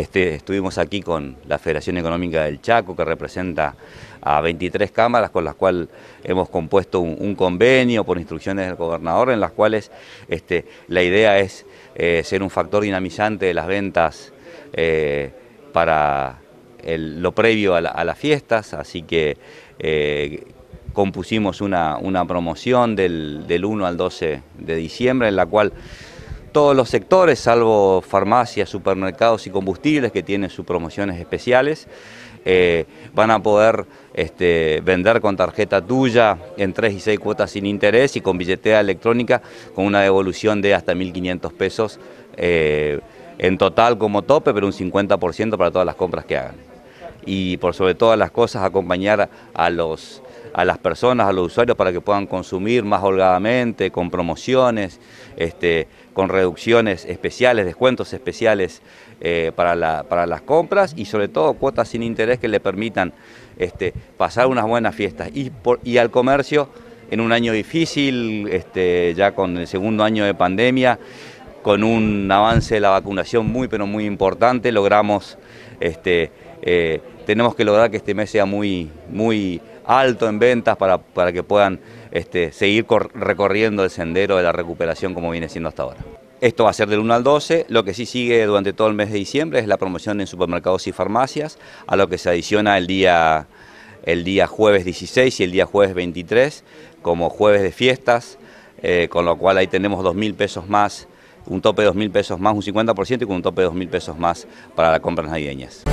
Este, estuvimos aquí con la Federación Económica del Chaco, que representa a 23 cámaras con las cuales hemos compuesto un, convenio por instrucciones del gobernador, en las cuales este, la idea es eh, ser un factor dinamizante de las ventas eh, para lo previo a, las fiestas, así que eh, compusimos una, promoción del 1 al 12 de diciembre en la cual todos los sectores, salvo farmacias, supermercados y combustibles que tienen sus promociones especiales. Eh, van a poder este, vender con tarjeta tuya en 3 y 6 cuotas sin interés y con billetera electrónica con una devolución de hasta 1.500 pesos eh, en total como tope, pero un 50% para todas las compras que hagan y por sobre todas las cosas acompañar a los a las personas, a los usuarios para que puedan consumir más holgadamente, con promociones, este, con reducciones especiales, descuentos especiales eh, para, para, las compras y sobre todo cuotas sin interés que le permitan este, pasar unas buenas fiestas. Y, y al comercio, en un año difícil, este, ya con el segundo año de pandemia, con un avance de la vacunación muy pero muy importante, logramos... Eh, tenemos que lograr que este mes sea muy, muy alto en ventas para, que puedan este, seguir recorriendo el sendero de la recuperación como viene siendo hasta ahora. Esto va a ser del 1 al 12. Lo que sí sigue durante todo el mes de diciembre es la promoción en supermercados y farmacias, a lo que se adiciona el día, el día jueves 16 y el día jueves 23 como jueves de fiestas, eh, con lo cual ahí tenemos 2.000 pesos más, un tope de 2.000 pesos más, un 50% y con un tope de 2.000 pesos más para las compras navideñas.